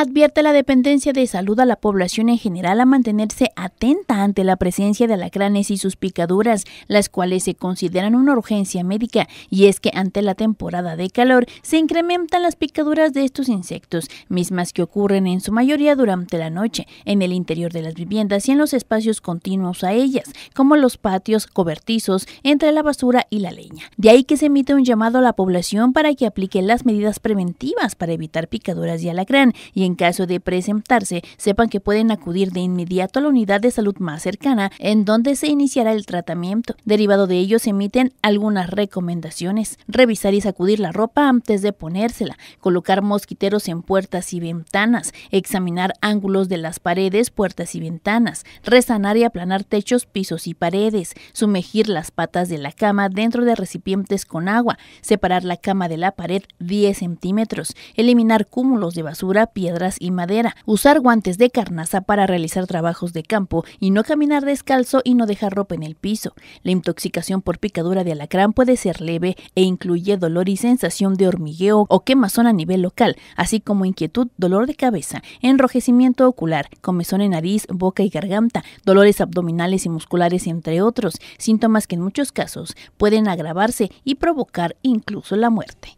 advierte la dependencia de salud a la población en general a mantenerse atenta ante la presencia de alacranes y sus picaduras, las cuales se consideran una urgencia médica, y es que ante la temporada de calor se incrementan las picaduras de estos insectos, mismas que ocurren en su mayoría durante la noche, en el interior de las viviendas y en los espacios continuos a ellas, como los patios, cobertizos, entre la basura y la leña. De ahí que se emite un llamado a la población para que aplique las medidas preventivas para evitar picaduras de alacrán y en caso de presentarse, sepan que pueden acudir de inmediato a la unidad de salud más cercana, en donde se iniciará el tratamiento. Derivado de ello, se emiten algunas recomendaciones. Revisar y sacudir la ropa antes de ponérsela, colocar mosquiteros en puertas y ventanas, examinar ángulos de las paredes, puertas y ventanas, resanar y aplanar techos, pisos y paredes, sumergir las patas de la cama dentro de recipientes con agua, separar la cama de la pared 10 centímetros, eliminar cúmulos de basura, piedras y madera, usar guantes de carnaza para realizar trabajos de campo y no caminar descalzo y no dejar ropa en el piso. La intoxicación por picadura de alacrán puede ser leve e incluye dolor y sensación de hormigueo o quemazón a nivel local, así como inquietud, dolor de cabeza, enrojecimiento ocular, comezón en nariz, boca y garganta, dolores abdominales y musculares, entre otros, síntomas que en muchos casos pueden agravarse y provocar incluso la muerte.